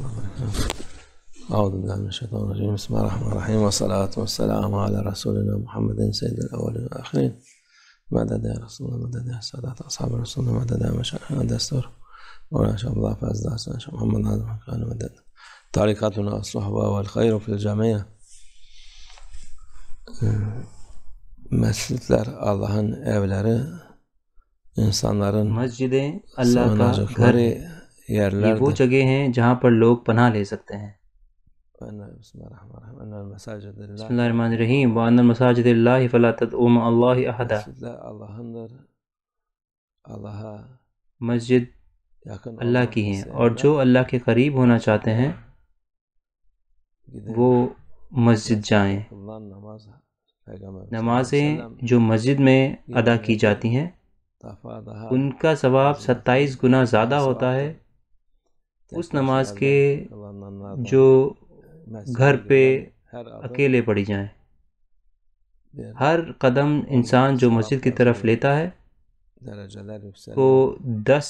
الله وبركاته أعوذ بالله من الشيطان الرجيم بسم الله الرحمن الرحيم والصلاة والسلام على رسولنا محمد سيد الأولين والآخرين مدد يا رسول الله مدد يا سادات أصحاب رسول الله مدد يا مشايخنا دستور ولا شاء الله فاز دعسنا شاء محمد عز كان مدد تعليقاتنا الصحبة والخير في الجميع مسجدler Allah'ın evleri insanların Mescidi Allah'a ये वो जगह हैं जहाँ पर लोग पना ले सकते हैं मस्जिद अल्लाह की है और जो अल्लाह के करीब होना चाहते हैं वो मस्जिद जाए नमाजें जो मस्जिद में अदा की जाती हैं उनका सवाब सत्ताईस गुना ज़्यादा होता है उस नमाज के जो घर पे अकेले पड़ी जाए हर कदम इंसान जो मस्जिद की तरफ लेता है को तो दस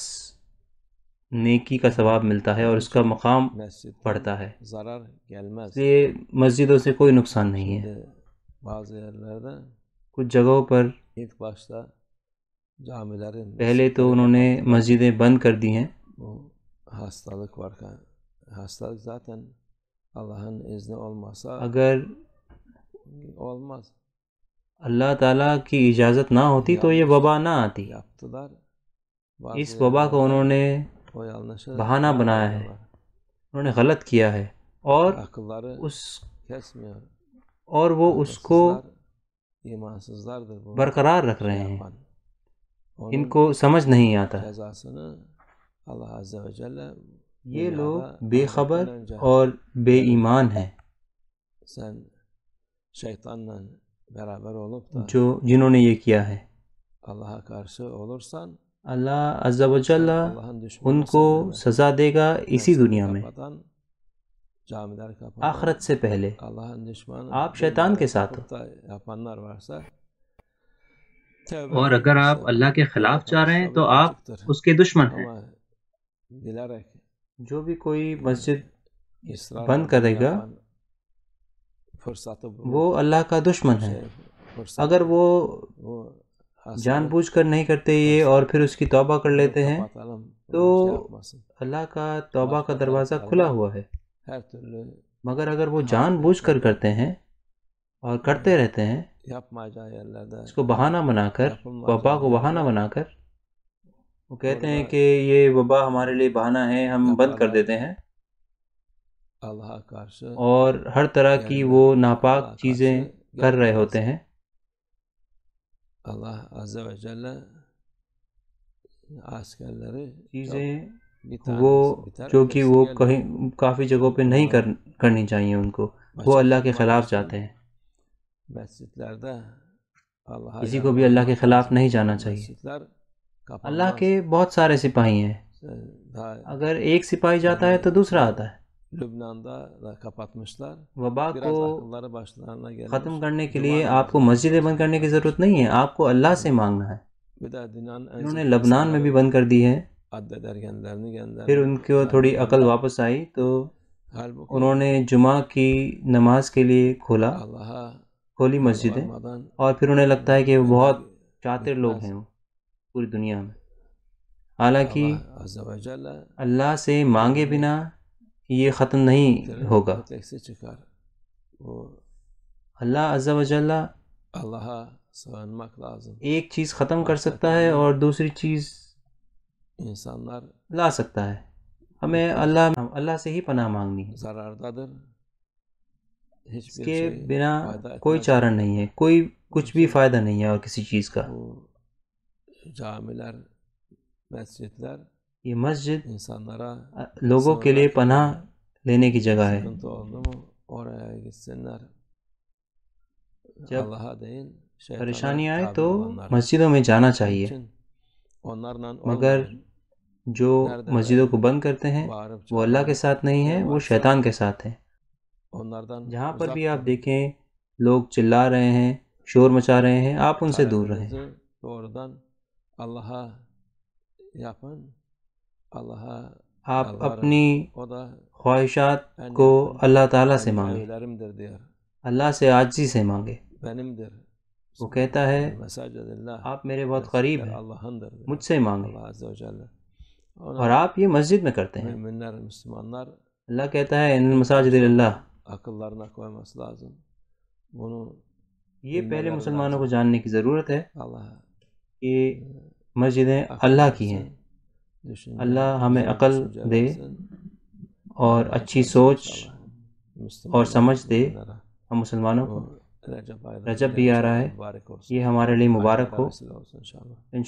नेकी का सवाब मिलता है और उसका मकाम बढ़ता है ये मस्जिदों से कोई नुकसान नहीं है कुछ जगहों पर पहले तो उन्होंने मस्जिदें बंद कर दी हैं hastalık varken hastalık zaten Allah'ın izni olmasa अगर olmaz. अल्लाह ताला की इजाज़त ना होती तो ये वबा ना आती yaptılar. इस वबा को उन्होंने बहाना बनाया है उन्होंने गलत किया है और उस और वो उसको बरकरार रख रहे हैं इनको समझ नहीं आता ये लोग बेखबर और बे ईमान हैं जो जिन्होंने ये किया है अल्लाह अजबल उनको सज़ा देगा इसी दुनिया में आखरत से पहले आप शैतान के साथ हो और अगर आप अल्लाह के ख़िलाफ़ जा रहे हैं तो आप तो उसके दुश्मन हैं दिला हम्म। रखे जो भी कोई मस्जिद बंद करेगा वो अल्लाह का दुश्मन है अगर वो जानबूझकर नहीं करते ये और फिर उसकी तौबा कर लेते हैं तो अल्लाह का तौबा का दरवाज़ा खुला हुआ है मगर अगर वो हाँ, जानबूझकर करते हैं और करते हाँ। रहते हैं इसको बहाना बनाकर पापा को बहाना बनाकर वो कहते हैं कि ये वबा हमारे लिए बहाना है हम बंद कर देते हैं और हर तरह की वो नापाक चीज़ें कर रहे होते हैं चीज़ें वो जो कि वो कहीं काफ़ी जगहों पे नहीं कर हाँ। करनी चाहिए उनको वो अल्लाह के ख़िलाफ़ जाते हैं किसी को भी अल्लाह के ख़िलाफ़ नहीं जाना चाहिए अल्लाह के बहुत सारे सिपाही हैं अगर एक सिपाही जाता है तो दूसरा आता है वबा को ख़त्म करने के लिए आपको मस्जिदें बंद करने की ज़रूरत नहीं है आपको अल्लाह से मांगना है उन्होंने लबनान में भी बंद कर दी है फिर उनको थोड़ी अकल वापस आई तो उन्होंने जुमा की नमाज के लिए खोला खोली मस्जिदें और फिर उन्हें लगता है कि वो बहुत चातिर लोग हैं पूरी दुनिया में हालांकि अल्लाह से मांगे बिना ये ख़त्म नहीं होगा अल्लाह अज़ा वजल एक चीज़ ख़त्म कर सकता है और दूसरी चीज़ इंसान ला सकता है हमें अल्लाह अल्लाह से ही पनाह मांगनी है इसके बिना कोई चारा नहीं है कोई कुछ भी फ़ायदा नहीं है और किसी चीज़ का camiler, mescitler ये मस्जिद लोगों के लिए पनाह लेने की जगह है sıkıntı परेशानी आए तो मस्जिदों में जाना चाहिए मगर जो मस्जिदों को बंद करते हैं वो अल्लाह के साथ नहीं है वो शैतान के साथ है जहाँ पर भी आप देखें लोग चिल्ला रहे हैं शोर मचा रहे हैं आप उनसे दूर रहें Allah'a yapın. Allah'a आप अपनी ख्वाहिशात को अल्लाह ताला से मांगे अल्लाह से आजी से मांगे वो कहता है आप मेरे बहुत करीब हैं मुझसे मांगे और आप ये मस्जिद में करते हैं अल्लाह कहता है इन मसाजिद ये पहले मुसलमानों को जानने की ज़रूरत है कि मस्जिदें अल्लाह की हैं अल्लाह हमें अकल दे और अच्छी सोच और समझ दे हम मुसलमानों को रजब भी आ रहा है ये हमारे लिए मुबारक हो इन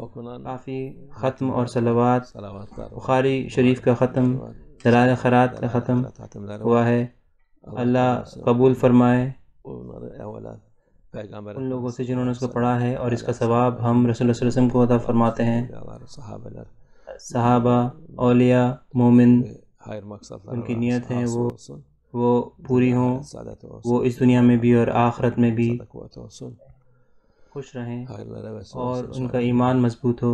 काफ़ी ख़त्म और सलावत बुखारी शरीफ का ख़त्म दलाल खरात का ख़त्म हुआ है अल्लाह कबूल फरमाए उन लोगों से जिन्होंने उसको पढ़ा है और इसका सवाब हम रसोल वसम को अदा फरमाते हैं सहाबा अलिया मोमिन उनकी नीयत है वो वो पूरी हों वो इस दुनिया में भी और आखरत में भी खुश रहें और उनका ईमान मजबूत हो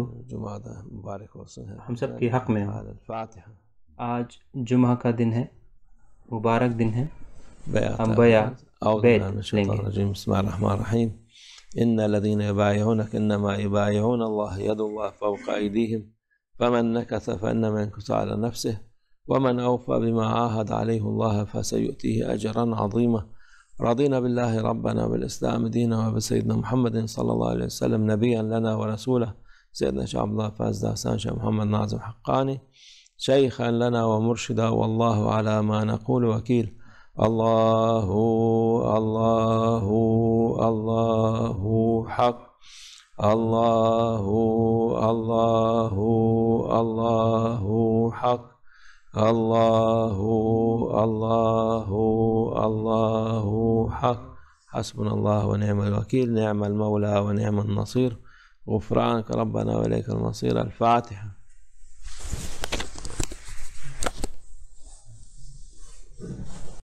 हम सब के हक़ में आज जुम्मे का दिन है مبارك दिन है हम बया أعوذ بالله الرجيم بسم الله الرحمن الرحيم إن الذين يبايعونك إنما يبايعون الله يد الله فوق أيديهم فمن نكث فإنما ينكث على نفسه ومن أوفى بما عاهد عليه الله فسيؤتيه أجرا عظيما رضينا بالله ربنا وبالإسلام دينا وبسيدنا محمد صلى الله عليه وسلم نبيا لنا ورسوله سيدنا شعب الله فاز داستان محمد ناظم حقاني شيخا لنا ومرشدا والله على ما نقول وكيل الله الله الله حق الله الله الله حق الله الله الله حق حسبنا الله ونعم الوكيل نعم المولى ونعم النصير غفرانك ربنا واليك المصير الفاتحه